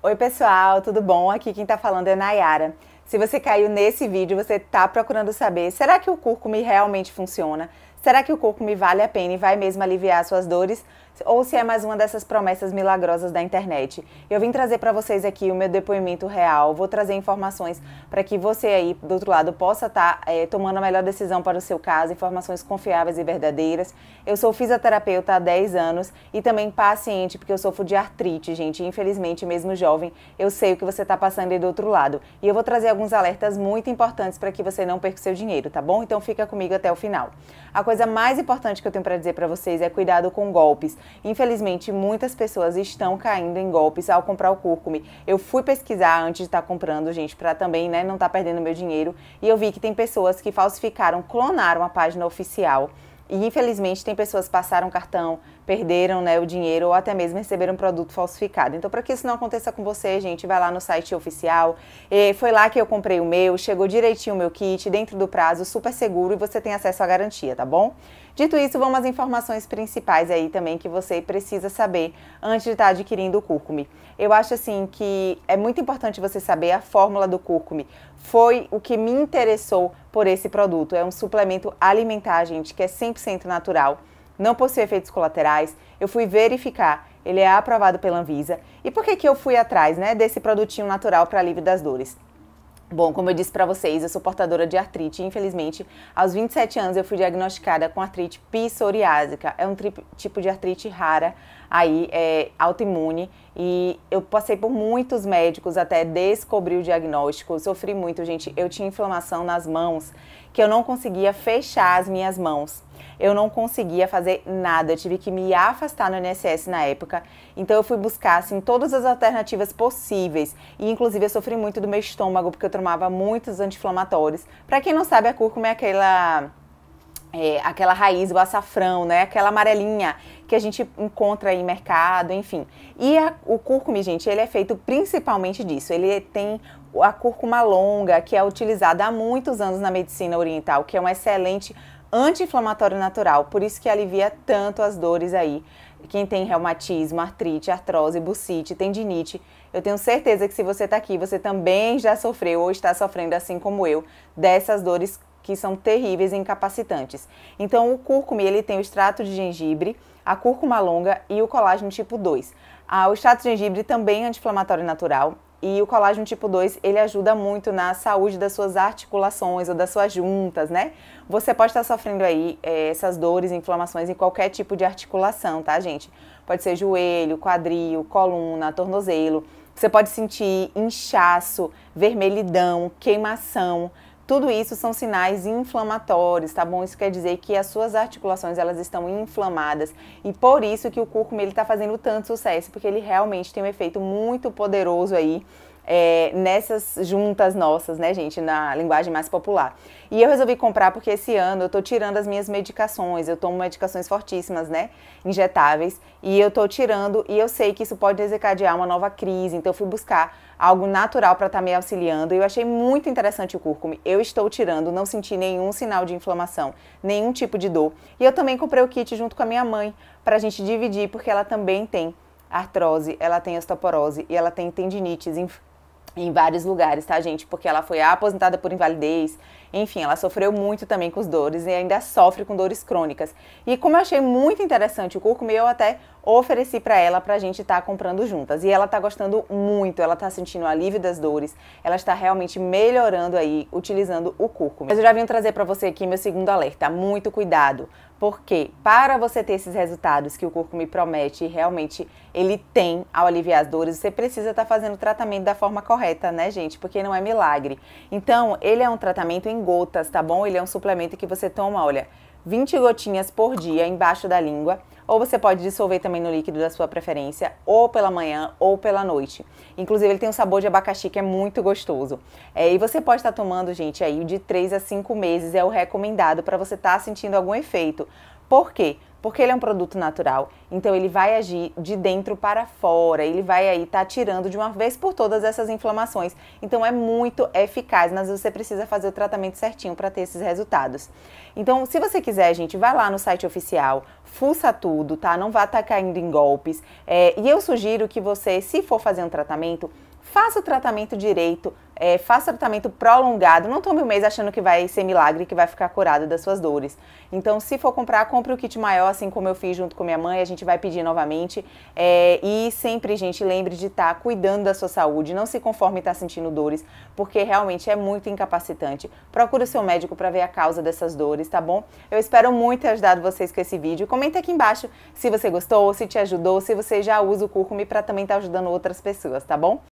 Oi pessoal, tudo bom? Aqui quem está falando é Nayara. Se você caiu nesse vídeo, você está procurando saber, será que o cúrcuma realmente funciona? Será que o cúrcuma vale a pena e vai mesmo aliviar suas dores? ou se é mais uma dessas promessas milagrosas da internet. Eu vim trazer para vocês aqui o meu depoimento real, vou trazer informações para que você aí do outro lado possa estar tá, é, tomando a melhor decisão para o seu caso, informações confiáveis e verdadeiras. Eu sou fisioterapeuta há 10 anos e também paciente, porque eu sofro de artrite, gente. Infelizmente, mesmo jovem, eu sei o que você está passando aí do outro lado. E eu vou trazer alguns alertas muito importantes para que você não perca o seu dinheiro, tá bom? Então fica comigo até o final. A coisa mais importante que eu tenho para dizer para vocês é cuidado com golpes. Infelizmente, muitas pessoas estão caindo em golpes ao comprar o cúrcuma. Eu fui pesquisar antes de estar tá comprando, gente, para também né, não estar tá perdendo meu dinheiro. E eu vi que tem pessoas que falsificaram, clonaram a página oficial. E infelizmente tem pessoas que passaram cartão, perderam né, o dinheiro ou até mesmo receberam um produto falsificado. Então, para que isso não aconteça com você, gente, vai lá no site oficial. E foi lá que eu comprei o meu, chegou direitinho o meu kit, dentro do prazo, super seguro e você tem acesso à garantia, tá bom? Dito isso, vamos às informações principais aí também que você precisa saber antes de estar tá adquirindo o cúrcume. Eu acho assim que é muito importante você saber a fórmula do cúrcume. Foi o que me interessou por esse produto. É um suplemento alimentar, gente, que é 100% natural não possui efeitos colaterais. Eu fui verificar, ele é aprovado pela Anvisa. E por que, que eu fui atrás né, desse produtinho natural para alívio das dores? Bom, como eu disse para vocês, eu sou portadora de artrite. Infelizmente, aos 27 anos eu fui diagnosticada com artrite psoriásica. É um tipo de artrite rara, aí é autoimune. E eu passei por muitos médicos até descobrir o diagnóstico. Eu sofri muito, gente. Eu tinha inflamação nas mãos que eu não conseguia fechar as minhas mãos eu não conseguia fazer nada, eu tive que me afastar no INSS na época. Então eu fui buscar assim todas as alternativas possíveis e inclusive eu sofri muito do meu estômago porque eu tomava muitos anti-inflamatórios. Para quem não sabe, a cúrcuma é aquela é, aquela raiz, o açafrão, né? Aquela amarelinha que a gente encontra em mercado, enfim. E a, o cúrcuma, gente, ele é feito principalmente disso. Ele tem a cúrcuma longa, que é utilizada há muitos anos na medicina oriental, que é um excelente anti-inflamatório natural, por isso que alivia tanto as dores aí. Quem tem reumatismo, artrite, artrose, bucite, tendinite, eu tenho certeza que se você está aqui, você também já sofreu ou está sofrendo assim como eu dessas dores que são terríveis e incapacitantes. Então, o cúrcuma, ele tem o extrato de gengibre, a cúrcuma longa e o colágeno tipo 2. Ah, o extrato de gengibre também é anti-inflamatório natural, e o colágeno tipo 2, ele ajuda muito na saúde das suas articulações ou das suas juntas, né? Você pode estar sofrendo aí é, essas dores, inflamações em qualquer tipo de articulação, tá, gente? Pode ser joelho, quadril, coluna, tornozelo. Você pode sentir inchaço, vermelhidão, queimação, tudo isso são sinais inflamatórios, tá bom? Isso quer dizer que as suas articulações elas estão inflamadas e por isso que o cúrcuma ele tá fazendo tanto sucesso, porque ele realmente tem um efeito muito poderoso aí é, nessas juntas nossas, né, gente, na linguagem mais popular. E eu resolvi comprar porque esse ano eu tô tirando as minhas medicações, eu tomo medicações fortíssimas, né, injetáveis, e eu tô tirando e eu sei que isso pode desencadear uma nova crise, então eu fui buscar algo natural para estar tá me auxiliando. Eu achei muito interessante o cúrcume. Eu estou tirando, não senti nenhum sinal de inflamação, nenhum tipo de dor. E eu também comprei o kit junto com a minha mãe para a gente dividir, porque ela também tem artrose, ela tem osteoporose e ela tem tendinites, em vários lugares, tá, gente? Porque ela foi aposentada por invalidez, enfim, ela sofreu muito também com os dores e ainda sofre com dores crônicas. E como eu achei muito interessante o curcuma, eu até ofereci para ela para a gente estar tá comprando juntas. E ela está gostando muito, ela está sentindo alívio das dores, ela está realmente melhorando aí utilizando o cúrcuma. Mas eu já vim trazer para você aqui meu segundo alerta, muito cuidado, porque para você ter esses resultados que o cúrcuma promete, realmente ele tem ao aliviar as dores, você precisa estar tá fazendo o tratamento da forma correta, né, gente? Porque não é milagre. Então, ele é um tratamento em gotas, tá bom? Ele é um suplemento que você toma, olha, 20 gotinhas por dia embaixo da língua ou você pode dissolver também no líquido da sua preferência, ou pela manhã ou pela noite. Inclusive, ele tem um sabor de abacaxi que é muito gostoso. É, e você pode estar tá tomando, gente, aí de 3 a 5 meses é o recomendado para você estar tá sentindo algum efeito. Por quê? Porque ele é um produto natural, então ele vai agir de dentro para fora, ele vai aí estar tá tirando de uma vez por todas essas inflamações. Então é muito eficaz, mas você precisa fazer o tratamento certinho para ter esses resultados. Então, se você quiser, gente, vai lá no site oficial, fuça tudo, tá? Não vá estar tá caindo em golpes. É, e eu sugiro que você, se for fazer um tratamento, faça o tratamento direito, é, faça o tratamento prolongado, não tome um mês achando que vai ser milagre, que vai ficar curado das suas dores. Então, se for comprar, compre o kit maior, assim como eu fiz junto com minha mãe, a gente vai pedir novamente. É, e sempre, gente, lembre de estar tá cuidando da sua saúde, não se conforme estar tá sentindo dores, porque realmente é muito incapacitante. Procure o seu médico para ver a causa dessas dores, tá bom? Eu espero muito ter ajudado vocês com esse vídeo. Comenta aqui embaixo se você gostou, se te ajudou, se você já usa o cúrcuma para também estar tá ajudando outras pessoas, tá bom?